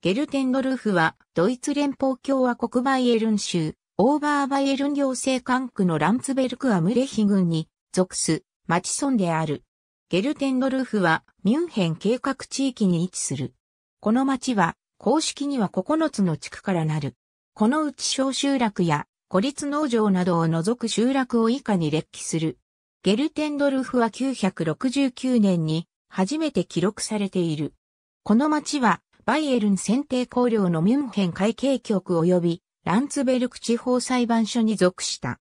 ゲルテンドルフは、ドイツ連邦共和国バイエルン州、オーバーバイエルン行政管区のランツベルクアムレヒ郡に属す、町村である。ゲルテンドルフは、ミュンヘン計画地域に位置する。この町は、公式には9つの地区からなる。このうち小集落や、孤立農場などを除く集落を以下に列記する。ゲルテンドルフは969年に、初めて記録されている。この町は、バイエルン選定公領のミュンヘン会計局及びランツベルク地方裁判所に属した。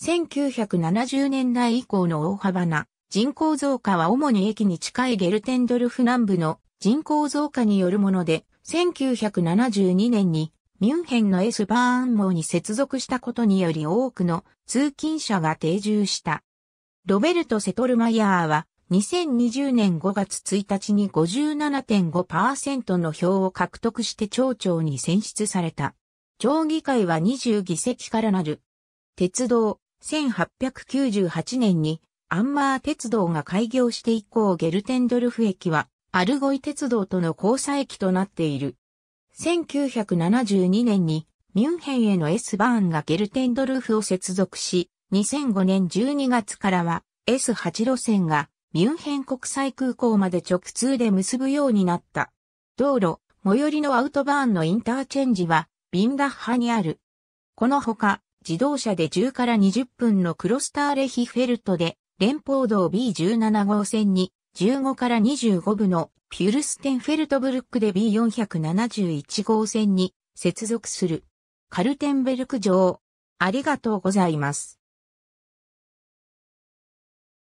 1970年代以降の大幅な人口増加は主に駅に近いゲルテンドルフ南部の人口増加によるもので、1972年にミュンヘンのエスバーン網に接続したことにより多くの通勤者が定住した。ロベルト・セトルマイヤーは2020年5月1日に57.5%の票を獲得して町長に選出された。町議会は20議席からなる。鉄道、1898年にアンマー鉄道が開業して以降ゲルテンドルフ駅はアルゴイ鉄道との交差駅となっている。1972年にミュンヘンへの S バーンがゲルテンドルフを接続し、2005年12月からは S8 路線がミュンヘン国際空港まで直通で結ぶようになった。道路、最寄りのアウトバーンのインターチェンジは、ビンダッハにある。このほか、自動車で10から20分のクロスターレヒフェルトで、連邦道 B17 号線に、15から25部のピュルステンフェルトブルックで B471 号線に接続する。カルテンベルク城。ありがとうございます。